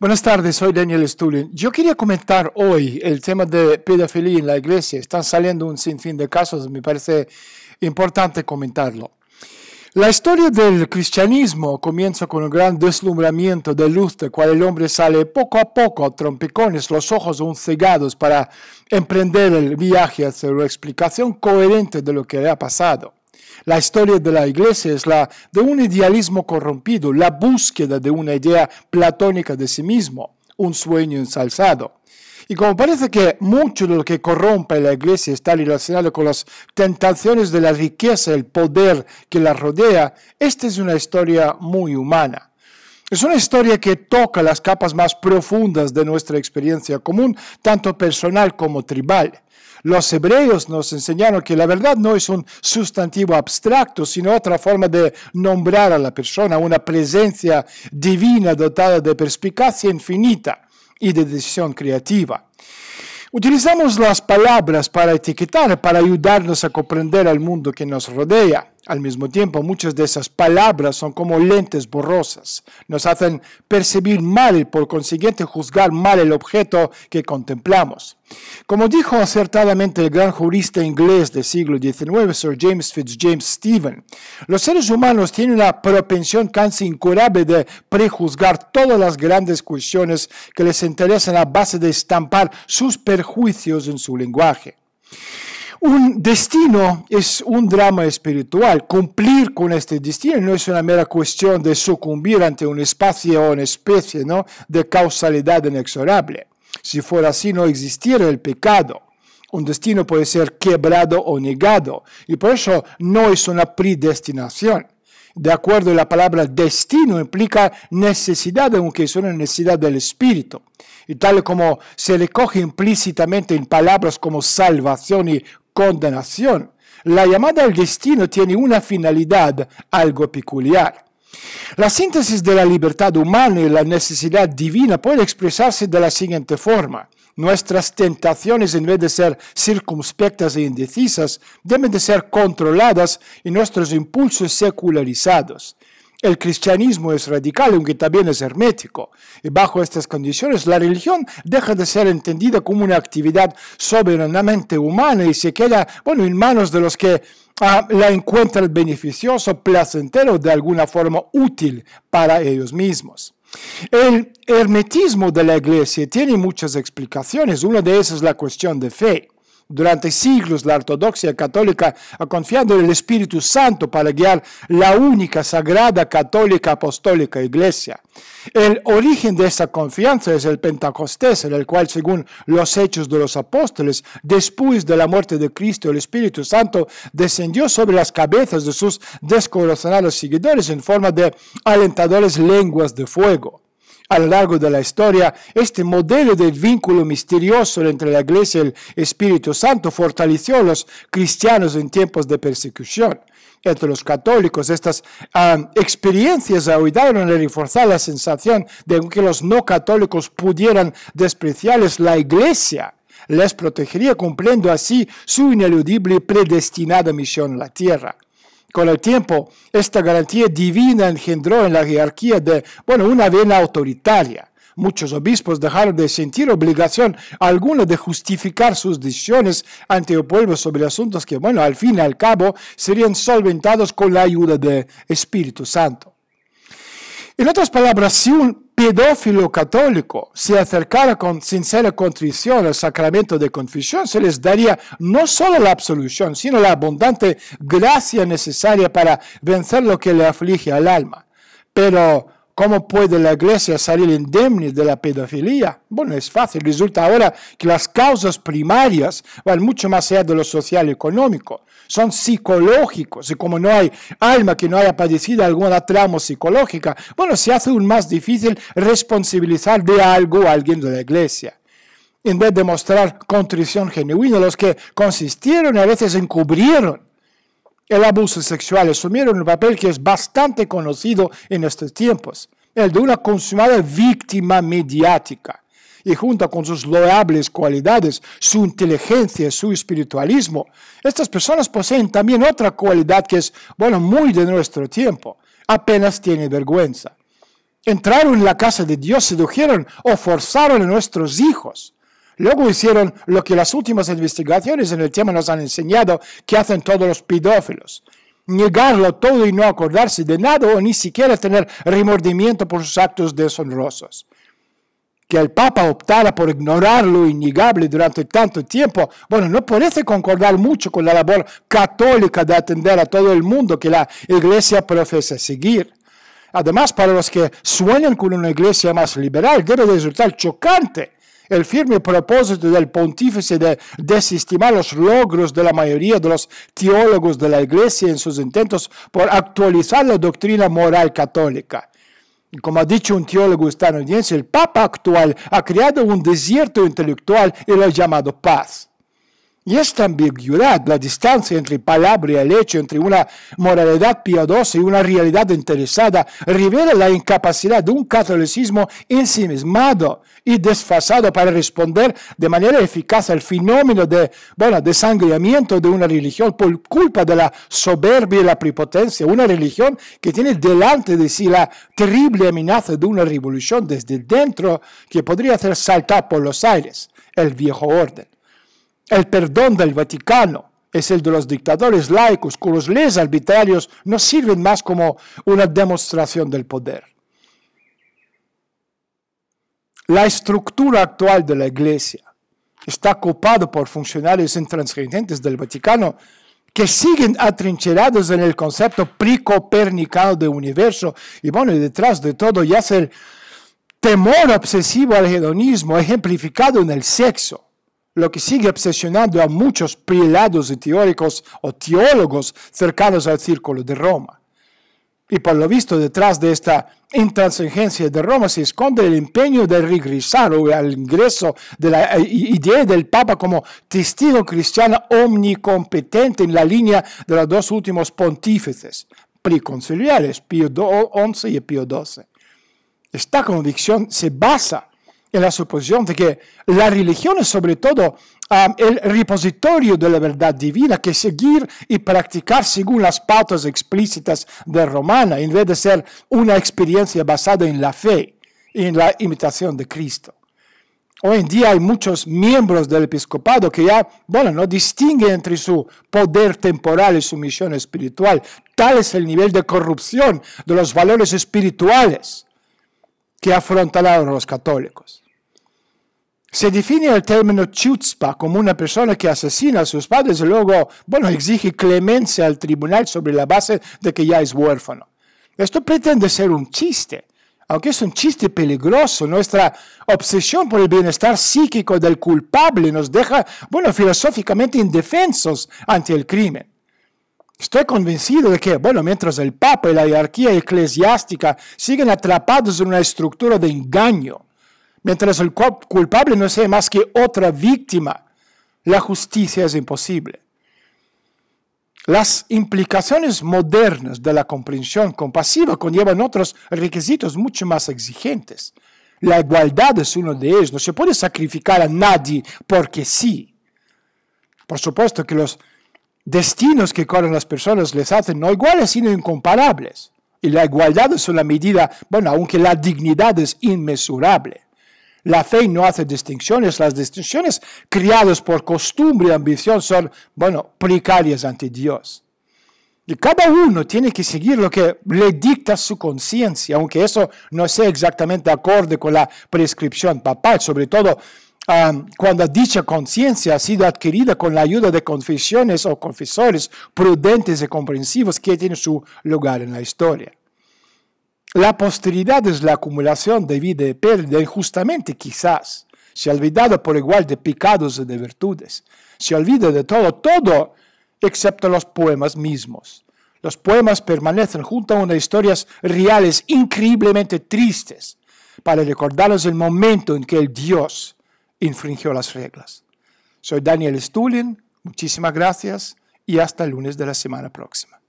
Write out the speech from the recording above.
Buenas tardes, soy Daniel Stulin. Yo quería comentar hoy el tema de pedofilia en la iglesia. Están saliendo un sinfín de casos, me parece importante comentarlo. La historia del cristianismo comienza con un gran deslumbramiento de luz de cual el hombre sale poco a poco a trompicones, los ojos aún cegados para emprender el viaje hacia una explicación coherente de lo que le ha pasado. La historia de la Iglesia es la de un idealismo corrompido, la búsqueda de una idea platónica de sí mismo, un sueño ensalzado. Y como parece que mucho de lo que corrompe la iglesia está relacionado con las tentaciones de la riqueza, y el poder que la rodea, esta es una historia muy humana. Es una historia que toca las capas más profundas de nuestra experiencia común, tanto personal como tribal. Los hebreos nos enseñaron que la verdad no es un sustantivo abstracto, sino otra forma de nombrar a la persona, una presencia divina dotada de perspicacia infinita y de decisión creativa. Utilizamos las palabras para etiquetar, para ayudarnos a comprender al mundo que nos rodea. Al mismo tiempo, muchas de esas palabras son como lentes borrosas, nos hacen percibir mal y por consiguiente juzgar mal el objeto que contemplamos. Como dijo acertadamente el gran jurista inglés del siglo XIX, Sir James Fitzjames Stephen, los seres humanos tienen una propensión casi incurable de prejuzgar todas las grandes cuestiones que les interesan a base de estampar sus perjuicios en su lenguaje un destino es un drama espiritual. Cumplir con este destino no es una mera cuestión de sucumbir ante un espacio o una especie ¿no? de causalidad inexorable. Si fuera así, no existiera el pecado. Un destino puede ser quebrado o negado. Y por eso no es una predestinación. De acuerdo, a la palabra destino implica necesidad, aunque es una necesidad del espíritu. Y tal como se recoge implícitamente en palabras como salvación y condenación. La llamada al destino tiene una finalidad, algo peculiar. La síntesis de la libertad humana y la necesidad divina puede expresarse de la siguiente forma. Nuestras tentaciones, en vez de ser circunspectas e indecisas, deben de ser controladas y nuestros impulsos secularizados. El cristianismo es radical, aunque también es hermético. Y bajo estas condiciones, la religión deja de ser entendida como una actividad soberanamente humana y se queda, bueno, en manos de los que ah, la encuentran beneficioso, placentero, de alguna forma útil para ellos mismos. El hermetismo de la iglesia tiene muchas explicaciones. Una de esas es la cuestión de fe. Durante siglos la ortodoxia católica ha confiado en el Espíritu Santo para guiar la única sagrada católica apostólica iglesia. El origen de esta confianza es el Pentecostés, en el cual, según los hechos de los apóstoles, después de la muerte de Cristo, el Espíritu Santo descendió sobre las cabezas de sus descorazonados seguidores en forma de alentadores lenguas de fuego a lo largo de la historia, este modelo del vínculo misterioso entre la Iglesia y el Espíritu Santo fortaleció a los cristianos en tiempos de persecución. Entre los católicos, estas ah, experiencias ayudaron a reforzar la sensación de que los no católicos pudieran despreciarles la Iglesia les protegería cumpliendo así su ineludible y predestinada misión en la tierra. Con el tiempo, esta garantía divina engendró en la jerarquía de, bueno, una vena autoritaria. Muchos obispos dejaron de sentir obligación alguna de justificar sus decisiones ante el pueblo sobre asuntos que, bueno, al fin y al cabo serían solventados con la ayuda del Espíritu Santo. En otras palabras, si un pedófilo católico se acercara con sincera contrición al sacramento de confesión, se les daría no solo la absolución, sino la abundante gracia necesaria para vencer lo que le aflige al alma. Pero, ¿cómo puede la iglesia salir indemne de la pedofilía? Bueno, es fácil. Resulta ahora que las causas primarias van mucho más allá de lo social y económico son psicológicos. Y como no hay alma que no haya padecido alguna trama psicológica, bueno, se hace aún más difícil responsabilizar de algo a alguien de la iglesia en vez de mostrar contrición genuina, los que consistieron y a veces encubrieron el abuso sexual, asumieron un papel que es bastante conocido en estos tiempos, el de una consumada víctima mediática y junta con sus loables cualidades su inteligencia, su espiritualismo, estas personas poseen también otra cualidad que es, bueno, muy de nuestro tiempo. Apenas tiene vergüenza. Entraron en la casa de Dios, sedujeron o forzaron a nuestros hijos. Luego hicieron lo que las últimas investigaciones en el tema nos han enseñado que hacen todos los pedófilos negarlo todo y no acordarse de nada o ni siquiera tener remordimiento por sus actos deshonrosos el Papa optara por ignorar lo innegable durante tanto tiempo, bueno, no parece concordar mucho con la labor católica de atender a todo el mundo que la Iglesia profesa seguir. Además, para los que sueñan con una Iglesia más liberal, debe resultar chocante el firme propósito del pontífice de desestimar los logros de la mayoría de los teólogos de la Iglesia en sus intentos por actualizar la doctrina moral católica como ha dicho un teólogo estadounidense, el Papa actual ha creado un desierto intelectual y lo ha llamado paz. Y esta ambigüedad, la distancia entre palabra y hecho, entre una moralidad piadosa y una realidad interesada, revela la incapacidad de un catolicismo ensimismado y desfasado para responder de manera eficaz al fenómeno de, bueno, desangramiento de una religión por culpa de la soberbia y la prepotencia, una religión que tiene delante de sí la terrible amenaza de una revolución desde dentro que podría hacer saltar por los aires el viejo orden. El perdón del Vaticano es el de los dictadores laicos cuyos leyes arbitrarios no sirven más como una demostración del poder. La estructura actual de la Iglesia está ocupada por funcionarios intransigentes del Vaticano que siguen atrincherados en el concepto pre-copernicano de universo. Y bueno, detrás de todo es el temor obsesivo al hedonismo, ejemplificado en el sexo lo que sigue obsesionando a muchos prelados y teóricos o teólogos cercanos al círculo de Roma. Y por lo visto detrás de esta intransigencia de Roma se esconde el empeño de regresar al ingreso de la eh, idea del Papa como testigo cristiano omnicompetente en la línea de los dos últimos pontífices preconciliares, Pío XI y Pío XII. Esta convicción se basa en la suposición de que la religión es sobre todo ah, el repositorio de la verdad divina que seguir y practicar según las pautas explícitas de Romana, en vez de ser una experiencia basada en la fe y en la imitación de Cristo. Hoy en día hay muchos miembros del episcopado que ya, bueno, no distinguen entre su poder temporal y su misión espiritual. Tal es el nivel de corrupción de los valores espirituales que afrontaron los católicos. Se define el término chutzpa como una persona que asesina a sus padres y luego, exige clemencia al tribunal sobre la base de que ya es huérfano. Esto pretende ser un chiste, aunque es un chiste peligroso. Nuestra obsesión por el bienestar psíquico del culpable nos deja, bueno, filosóficamente indefensos ante el crimen. Estoy convencido de que, bueno, mientras el Papa y la jerarquía eclesiástica siguen atrapados en una estructura de engaño, Mientras el culpable no sea más que otra víctima, la justicia es imposible. Las implicaciones modernas de la comprensión compasiva conllevan otros requisitos mucho más exigentes. La igualdad es uno de ellos. No se puede sacrificar a nadie porque sí. Por supuesto que los destinos que corren las personas les hacen no iguales, sino incomparables. Y la igualdad es una medida, bueno, aunque la dignidad es inmesurable. La fe no hace distinciones, las distinciones creadas por costumbre y ambición son, bueno, precarias ante Dios. Y cada uno tiene que seguir lo que le dicta su conciencia, aunque eso no sea exactamente acorde con la prescripción papal, sobre todo cuando dicha conciencia ha sido adquirida con la ayuda de confesiones o confesores prudentes y comprensivos que tienen su lugar en la historia. La posteridad es la acumulación de vida y pérdida justamente, quizás. Se ha olvidado por igual de pecados y de virtudes. Se olvida de todo, todo, excepto los poemas mismos. Los poemas permanecen junto a unas historias reales increíblemente tristes para recordarnos el momento en que el Dios infringió las reglas. Soy Daniel Stulin, muchísimas gracias y hasta el lunes de la semana próxima.